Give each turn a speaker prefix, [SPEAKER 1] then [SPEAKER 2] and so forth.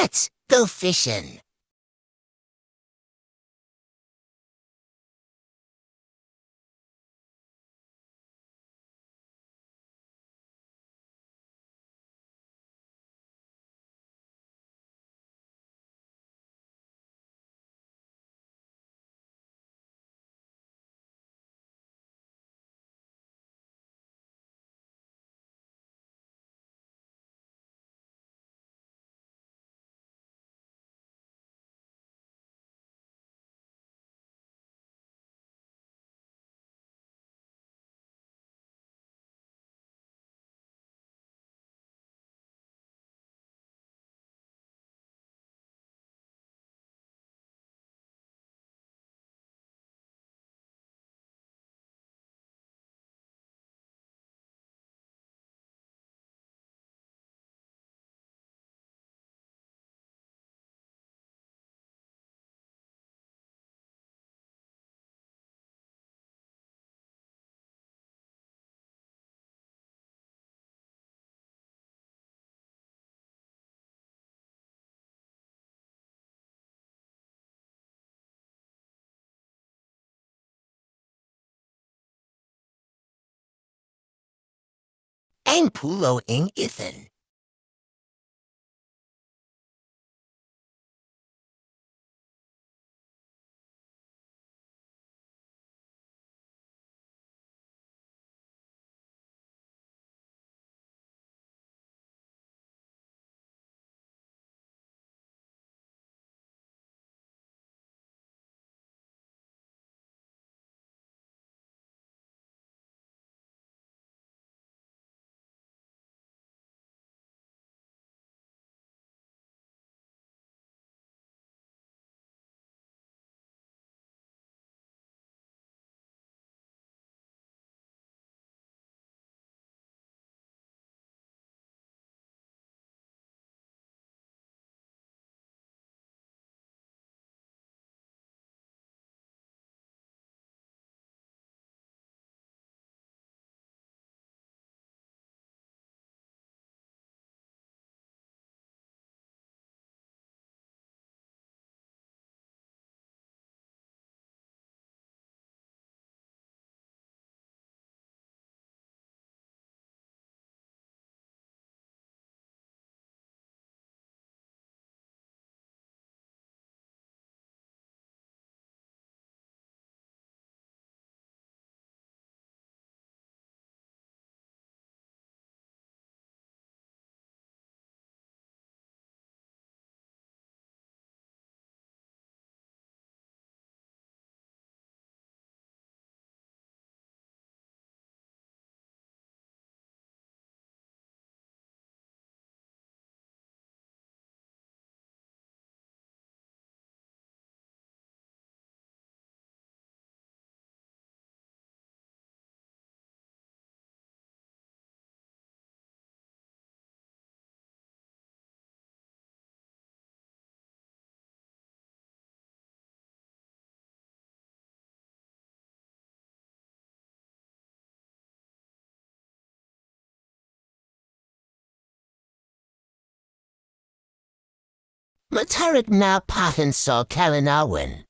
[SPEAKER 1] Let's go fishing. and Pulo in Ithan. Matarik na pathin so Kalinawan.